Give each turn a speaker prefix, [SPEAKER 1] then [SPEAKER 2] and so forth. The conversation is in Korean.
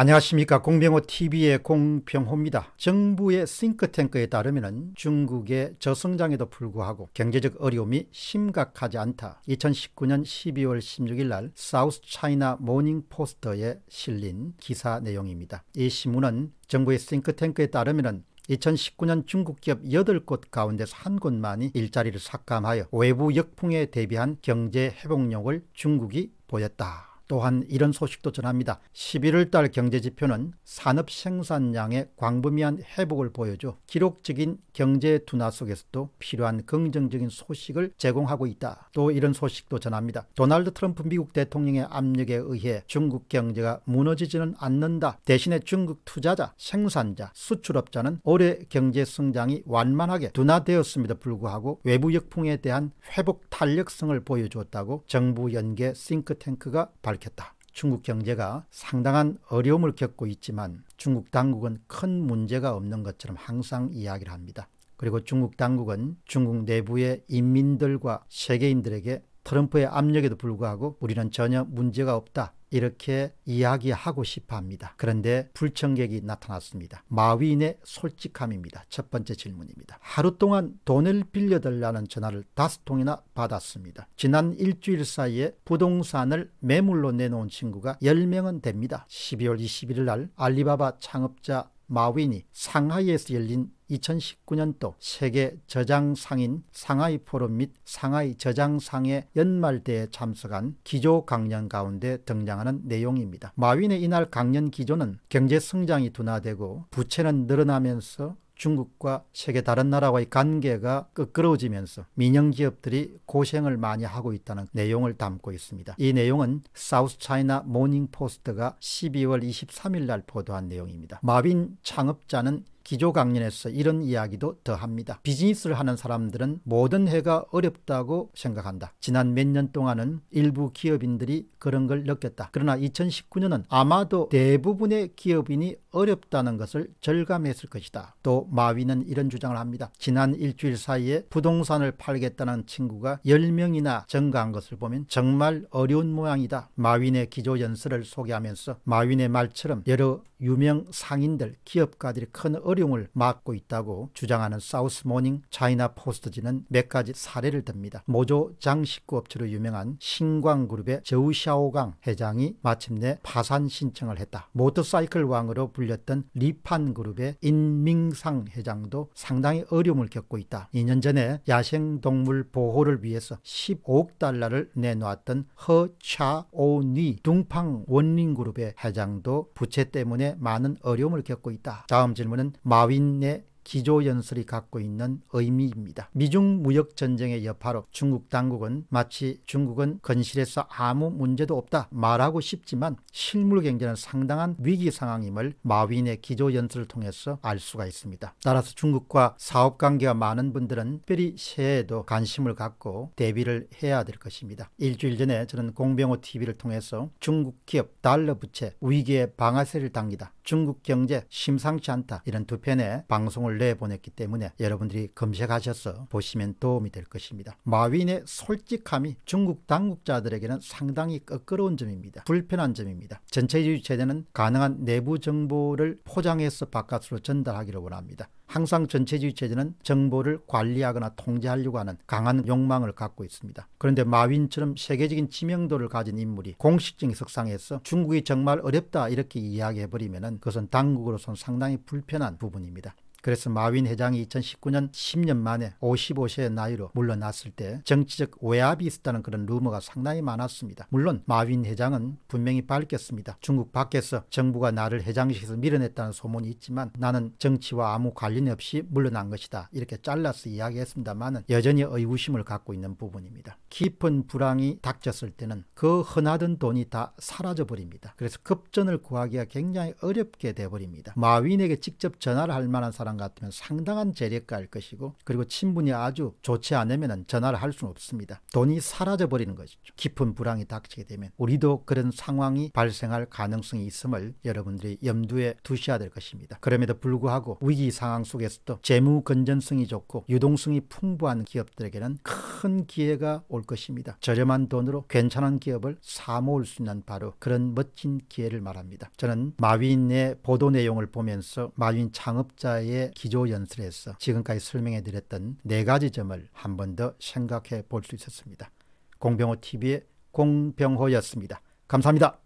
[SPEAKER 1] 안녕하십니까 공병호TV의 공병호입니다. 정부의 싱크탱크에 따르면 중국의 저성장에도 불구하고 경제적 어려움이 심각하지 않다. 2019년 12월 16일 날 사우스 차이나 모닝포스터에 실린 기사 내용입니다. 이 신문은 정부의 싱크탱크에 따르면 2019년 중국 기업 8곳 가운데서 한 곳만이 일자리를 삭감하여 외부 역풍에 대비한 경제 회복력을 중국이 보였다. 또한 이런 소식도 전합니다. 11월 달 경제지표는 산업 생산량의 광범위한 회복을 보여줘 기록적인 경제 둔화 속에서도 필요한 긍정적인 소식을 제공하고 있다. 또 이런 소식도 전합니다. 도널드 트럼프 미국 대통령의 압력에 의해 중국 경제가 무너지지는 않는다. 대신에 중국 투자자, 생산자, 수출업자는 올해 경제 성장이 완만하게 둔화되었음에도 불구하고 외부 역풍에 대한 회복 탄력성을 보여주었다고 정부 연계 싱크탱크가 밝혔습니다. 밝혔다. 중국 경제가 상당한 어려움을 겪고 있지만 중국 당국은 큰 문제가 없는 것처럼 항상 이야기를 합니다. 그리고 중국 당국은 중국 내부의 인민들과 세계인들에게 트럼프의 압력에도 불구하고 우리는 전혀 문제가 없다. 이렇게 이야기하고 싶어 합니다. 그런데 불청객이 나타났습니다. 마위인의 솔직함입니다. 첫 번째 질문입니다. 하루 동안 돈을 빌려달라는 전화를 다섯 통이나 받았습니다. 지난 일주일 사이에 부동산을 매물로 내놓은 친구가 10명은 됩니다. 12월 21일 날 알리바바 창업자 마윈이 상하이에서 열린 2019년도 세계 저장상인 상하이 포럼 및 상하이 저장상의 연말대에 참석한 기조 강연 가운데 등장하는 내용입니다. 마윈의 이날 강연 기조는 경제 성장이 둔화되고 부채는 늘어나면서 중국과 세계 다른 나라와의 관계가 끄끄러워지면서 민영 기업들이 고생을 많이 하고 있다는 내용을 담고 있습니다. 이 내용은 사우스 차이나 모닝 포스트가 12월 23일 날 보도한 내용입니다. 마빈 창업자는 기조 강연에서 이런 이야기도 더합니다. 비즈니스를 하는 사람들은 모든 해가 어렵다고 생각한다. 지난 몇 년 동안은 일부 기업인들이 그런 걸 느꼈다. 그러나 2019년은 아마도 대부분의 기업인이 어렵다는 것을 절감했을 것이다. 또 마위는 이런 주장을 합니다. 지난 일주일 사이에 부동산을 팔겠다는 친구가 10명이나 증가한 것을 보면 정말 어려운 모양이다. 마윈의 기조 연설을 소개하면서 마윈의 말처럼 여러 유명 상인들, 기업가들이 큰 어려움 을 어려움을 막고 있다고 주장하는 사우스모닝 차이나 포스트지는 몇 가지 사례를 듭니다. 모조 장식구업체로 유명한 신광그룹의 저우샤오강 회장이 마침내 파산 신청을 했다. 모터사이클 왕으로 불렸던 리판그룹의 인밍상 회장도 상당히 어려움을 겪고 있다. 2년 전에 야생동물 보호를 위해서 15억 달러를 내놓았던 허차오니 둥팡 원링그룹의 회장도 부채 때문에 많은 어려움을 겪고 있다. 다음 질문은 마윈의 기조연설이 갖고 있는 의미입니다. 미중 무역 전쟁의 여파로 중국 당국은 마치 중국은 건실해서 아무 문제도 없다 말하고 싶지만 실물 경제는 상당한 위기 상황임을 마윈의 기조연설을 통해서 알 수가 있습니다. 따라서 중국과 사업 관계가 많은 분들은 특별히 새해에도 관심을 갖고 대비를 해야 될 것입니다. 일주일 전에 저는 공병호 TV를 통해서 중국 기업 달러 부채 위기에 방아쇠를 당기다. 중국 경제 심상치 않다. 이런 두 편의 방송을 내보냈기 때문에 여러분들이 검색하셔서 보시면 도움이 될 것입니다. 마윈의 솔직함이 중국 당국자들에게는 상당히 끄끄러운 점입니다. 불편한 점입니다. 전체주의 체제는 가능한 내부 정보를 포장해서 바깥으로 전달하기를 원합니다. 항상 전체주의 체제는 정보를 관리하거나 통제하려고 하는 강한 욕망을 갖고 있습니다. 그런데 마윈처럼 세계적인 지명도를 가진 인물이 공식적인 석상에서 중국이 정말 어렵다 이렇게 이야기해버리면 그것은 당국으로서는 상당히 불편한 부분입니다. 그래서 마윈 회장이 2019년 10년 만에 55세의 나이로 물러났을 때 정치적 외압이 있었다는 그런 루머가 상당히 많았습니다. 물론 마윈 회장은 분명히 밝혔습니다. 중국 밖에서 정부가 나를 회장실에서 밀어냈다는 소문이 있지만 나는 정치와 아무 관련이 없이 물러난 것이다. 이렇게 잘라서 이야기했습니다만 여전히 의구심을 갖고 있는 부분입니다. 깊은 불황이 닥쳤을 때는 그 흔하던 돈이 다 사라져버립니다. 그래서 급전을 구하기가 굉장히 어렵게 돼버립니다. 마윈에게 직접 전화를 할 만한 사람 사람 같으면 상당한 재력가일 것이고 그리고 친분이 아주 좋지 않으면 전화를 할 수는 없습니다. 돈이 사라져 버리는 것이죠. 깊은 불황이 닥치게 되면 우리도 그런 상황이 발생할 가능성이 있음을 여러분들이 염두에 두셔야 될 것입니다. 그럼에도 불구하고 위기 상황 속에서도 재무 건전성이 좋고 유동성이 풍부한 기업들에게는 큰 기회가 올 것입니다. 저렴한 돈으로 괜찮은 기업을 사모을 수 있는 바로 그런 멋진 기회를 말합니다. 저는 마윈의 보도 내용을 보면서 마윈 창업자의 문제 기조 연설에서 지금까지 설명해 드렸던 네 가지 점을 한 번 더 생각해 볼 수 있었습니다. 공병호 TV의 공병호였습니다. 감사합니다.